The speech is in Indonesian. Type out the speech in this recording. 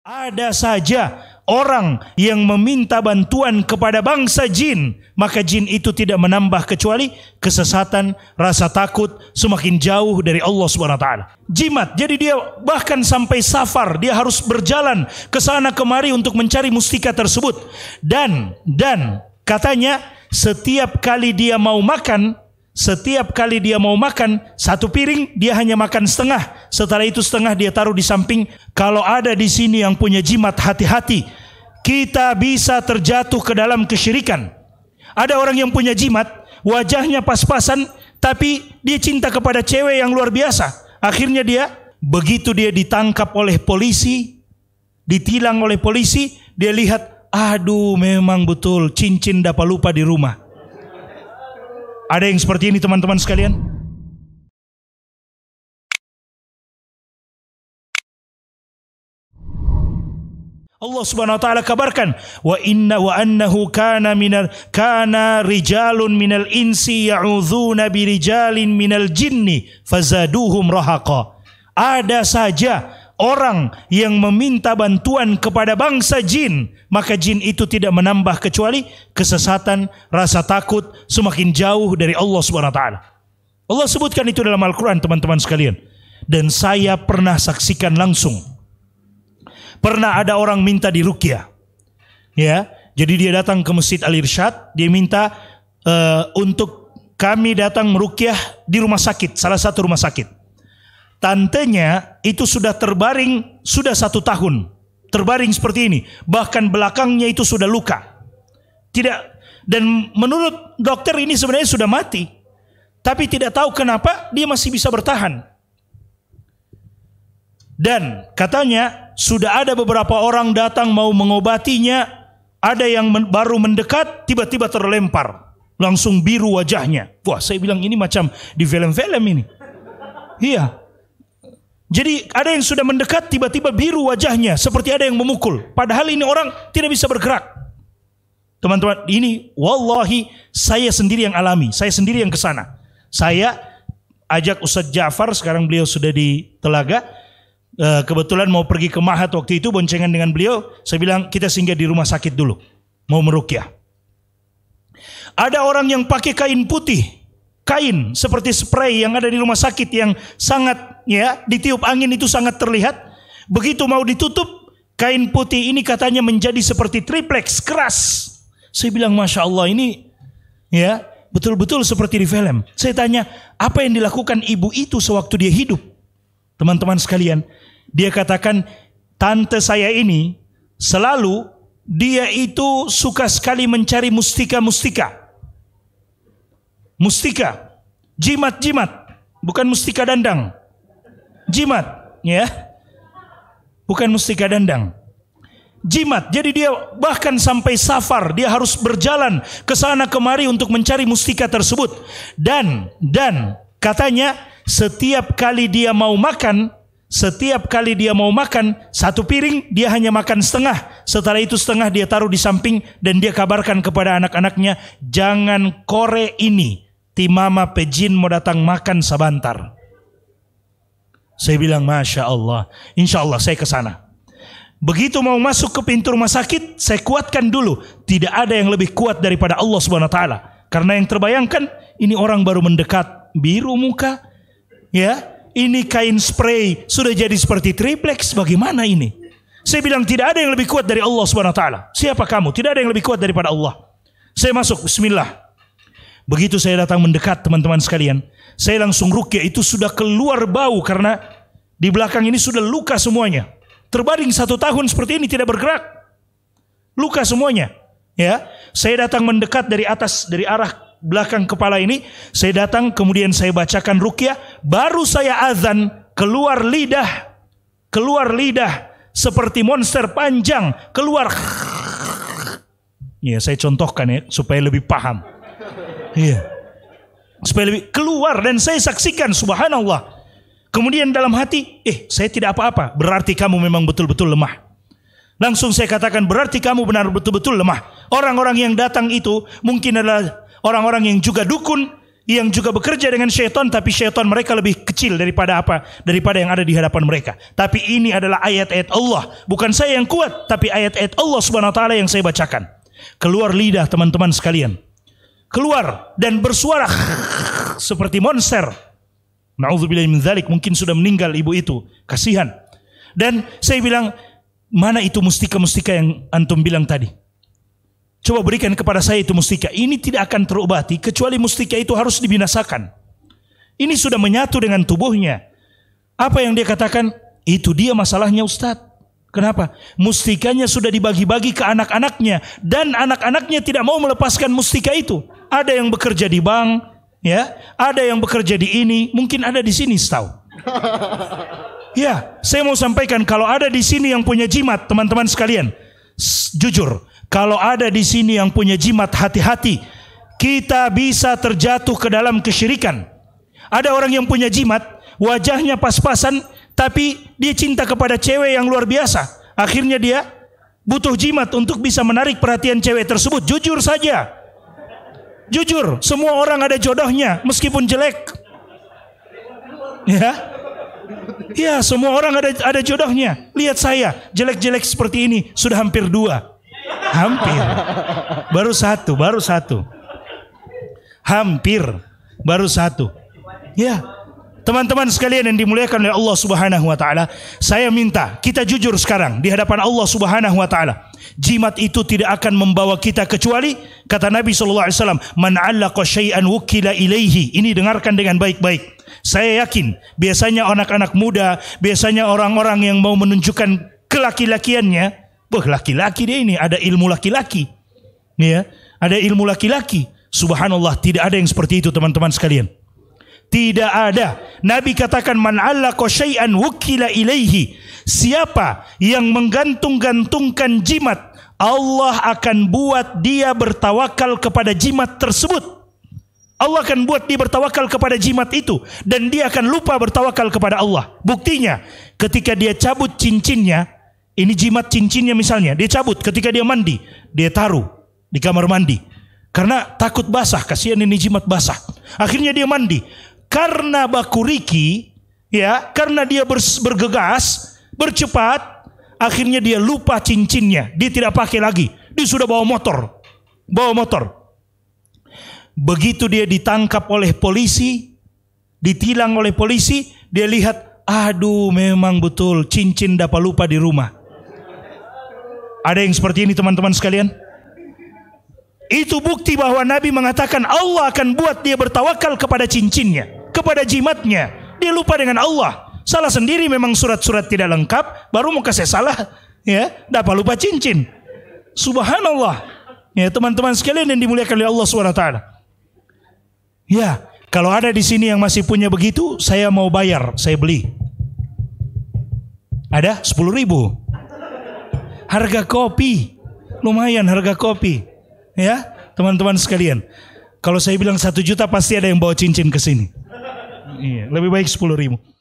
Ada saja orang yang meminta bantuan kepada bangsa jin, maka jin itu tidak menambah kecuali kesesatan, rasa takut, semakin jauh dari Allah Subhanahu wa taala. Jimat, jadi dia bahkan sampai safar, dia harus berjalan ke sana kemari untuk mencari mustika tersebut. Dan dan katanya setiap kali dia mau makan, setiap kali dia mau makan, satu piring dia hanya makan setengah. Setelah itu setengah dia taruh di samping. Kalau ada di sini yang punya jimat hati-hati, kita bisa terjatuh ke dalam kesyirikan. Ada orang yang punya jimat, wajahnya pas-pasan, tapi dia cinta kepada cewek yang luar biasa. Akhirnya dia, begitu dia ditangkap oleh polisi, ditilang oleh polisi, dia lihat, aduh memang betul cincin dapat lupa di rumah. Ada yang seperti ini teman-teman sekalian? Allah Subhanahu wa taala kabarkan wa inna wa annahu kana minal kana rijalun minal insi ya'udzuuna birijalin minal jinni fazaduhum rahaqa. Ada saja orang yang meminta bantuan kepada bangsa jin, maka jin itu tidak menambah kecuali kesesatan, rasa takut, semakin jauh dari Allah Subhanahu wa taala. Allah sebutkan itu dalam Al-Qur'an teman-teman sekalian. Dan saya pernah saksikan langsung. Pernah ada orang minta Rukia. Ya, jadi dia datang ke Masjid Al-Irsyad, dia minta uh, untuk kami datang merukyah di rumah sakit, salah satu rumah sakit. Tantenya itu sudah terbaring sudah satu tahun. Terbaring seperti ini. Bahkan belakangnya itu sudah luka. Tidak. Dan menurut dokter ini sebenarnya sudah mati. Tapi tidak tahu kenapa dia masih bisa bertahan. Dan katanya sudah ada beberapa orang datang mau mengobatinya. Ada yang men baru mendekat tiba-tiba terlempar. Langsung biru wajahnya. Wah saya bilang ini macam di film-film ini. Iya. Jadi ada yang sudah mendekat tiba-tiba biru wajahnya seperti ada yang memukul. Padahal ini orang tidak bisa bergerak. Teman-teman, ini wallahi saya sendiri yang alami, saya sendiri yang ke sana. Saya ajak Ustaz Ja'far, sekarang beliau sudah di Telaga. Eh, kebetulan mau pergi ke Mahat waktu itu boncengan dengan beliau, saya bilang kita singgah di rumah sakit dulu, mau merukyah. Ada orang yang pakai kain putih, kain seperti spray yang ada di rumah sakit yang sangat ya ditiup angin itu sangat terlihat. Begitu mau ditutup, kain putih ini katanya menjadi seperti triplex keras. Saya bilang masya Allah ini ya betul-betul seperti di film. Saya tanya apa yang dilakukan ibu itu sewaktu dia hidup, teman-teman sekalian. Dia katakan tante saya ini selalu dia itu suka sekali mencari mustika-mustika. Mustika, jimat-jimat, bukan mustika dandang jimat, ya. Bukan mustika dandang. Jimat. Jadi dia bahkan sampai safar, dia harus berjalan ke sana kemari untuk mencari mustika tersebut. Dan dan katanya setiap kali dia mau makan, setiap kali dia mau makan satu piring, dia hanya makan setengah. Setelah itu setengah dia taruh di samping dan dia kabarkan kepada anak-anaknya, jangan kore ini timama pejin mau datang makan sebentar saya bilang Masya Allah. Insya Allah saya ke sana. Begitu mau masuk ke pintu rumah sakit, saya kuatkan dulu. Tidak ada yang lebih kuat daripada Allah Subhanahu Wa Taala. Karena yang terbayangkan, ini orang baru mendekat biru muka, ya. Ini kain spray sudah jadi seperti triplex. Bagaimana ini? Saya bilang tidak ada yang lebih kuat dari Allah Subhanahu Wa Taala. Siapa kamu? Tidak ada yang lebih kuat daripada Allah. Saya masuk. Bismillah. Begitu saya datang mendekat teman-teman sekalian, saya langsung rukia itu sudah keluar bau karena di belakang ini sudah luka semuanya. Terbaring satu tahun seperti ini tidak bergerak. Luka semuanya. Ya, saya datang mendekat dari atas dari arah belakang kepala ini. Saya datang kemudian saya bacakan rukyah. Baru saya azan keluar lidah, keluar lidah seperti monster panjang keluar. Ya saya contohkan ya supaya lebih paham. Iya supaya lebih keluar dan saya saksikan subhanallah. Kemudian dalam hati, eh saya tidak apa-apa, berarti kamu memang betul-betul lemah. Langsung saya katakan berarti kamu benar betul-betul lemah. Orang-orang yang datang itu mungkin adalah orang-orang yang juga dukun, yang juga bekerja dengan syaitan, tapi syaitan mereka lebih kecil daripada apa? Daripada yang ada di hadapan mereka. Tapi ini adalah ayat-ayat Allah. Bukan saya yang kuat, tapi ayat-ayat Allah subhanahu wa ta'ala yang saya bacakan. Keluar lidah teman-teman sekalian keluar dan bersuara seperti monster. Nauzubillah mungkin sudah meninggal ibu itu. Kasihan. Dan saya bilang, mana itu mustika-mustika yang antum bilang tadi? Coba berikan kepada saya itu mustika. Ini tidak akan terobati kecuali mustika itu harus dibinasakan. Ini sudah menyatu dengan tubuhnya. Apa yang dia katakan? Itu dia masalahnya Ustadz. Kenapa? Mustikanya sudah dibagi-bagi ke anak-anaknya dan anak-anaknya tidak mau melepaskan mustika itu ada yang bekerja di bank, ya, ada yang bekerja di ini, mungkin ada di sini setahu. Ya, saya mau sampaikan kalau ada di sini yang punya jimat, teman-teman sekalian, jujur, kalau ada di sini yang punya jimat, hati-hati. Kita bisa terjatuh ke dalam kesyirikan. Ada orang yang punya jimat, wajahnya pas-pasan, tapi dia cinta kepada cewek yang luar biasa. Akhirnya dia butuh jimat untuk bisa menarik perhatian cewek tersebut. Jujur saja, Jujur, semua orang ada jodohnya meskipun jelek. Ya. Ya, semua orang ada ada jodohnya. Lihat saya, jelek-jelek seperti ini sudah hampir dua. Hampir. Baru satu, baru satu. Hampir baru satu. Ya, Teman-teman sekalian yang dimuliakan oleh Allah Subhanahu wa taala, saya minta kita jujur sekarang di hadapan Allah Subhanahu wa taala. Jimat itu tidak akan membawa kita kecuali kata Nabi sallallahu alaihi wasallam, "Man 'allaqa syai'an wukila ilaihi." Ini dengarkan dengan baik-baik. Saya yakin biasanya anak-anak muda, biasanya orang-orang yang mau menunjukkan kelaki-lakiannya, wah laki-laki dia ini ada ilmu laki-laki. Ya, ada ilmu laki-laki. Subhanallah, tidak ada yang seperti itu teman-teman sekalian. Tidak ada. Nabi katakan man allaqa syai'an wukila ilaihi. Siapa yang menggantung-gantungkan jimat, Allah akan buat dia bertawakal kepada jimat tersebut. Allah akan buat dia bertawakal kepada jimat itu dan dia akan lupa bertawakal kepada Allah. Buktinya ketika dia cabut cincinnya, ini jimat cincinnya misalnya, dia cabut ketika dia mandi, dia taruh di kamar mandi. Karena takut basah, kasihan ini jimat basah. Akhirnya dia mandi karena Bakuriki ya, karena dia bergegas, bercepat, akhirnya dia lupa cincinnya, dia tidak pakai lagi. Dia sudah bawa motor. Bawa motor. Begitu dia ditangkap oleh polisi, ditilang oleh polisi, dia lihat, aduh memang betul cincin dapat lupa di rumah. Ada yang seperti ini teman-teman sekalian? Itu bukti bahwa Nabi mengatakan Allah akan buat dia bertawakal kepada cincinnya kepada jimatnya. Dia lupa dengan Allah. Salah sendiri memang surat-surat tidak lengkap, baru mau kasih salah, ya, dapat lupa cincin. Subhanallah. Ya, teman-teman sekalian yang dimuliakan oleh Allah SWT. Ya, kalau ada di sini yang masih punya begitu, saya mau bayar, saya beli. Ada sepuluh ribu. Harga kopi, lumayan harga kopi. Ya, teman-teman sekalian. Kalau saya bilang satu juta pasti ada yang bawa cincin ke sini. Iya, lebih baik sepuluh ribu.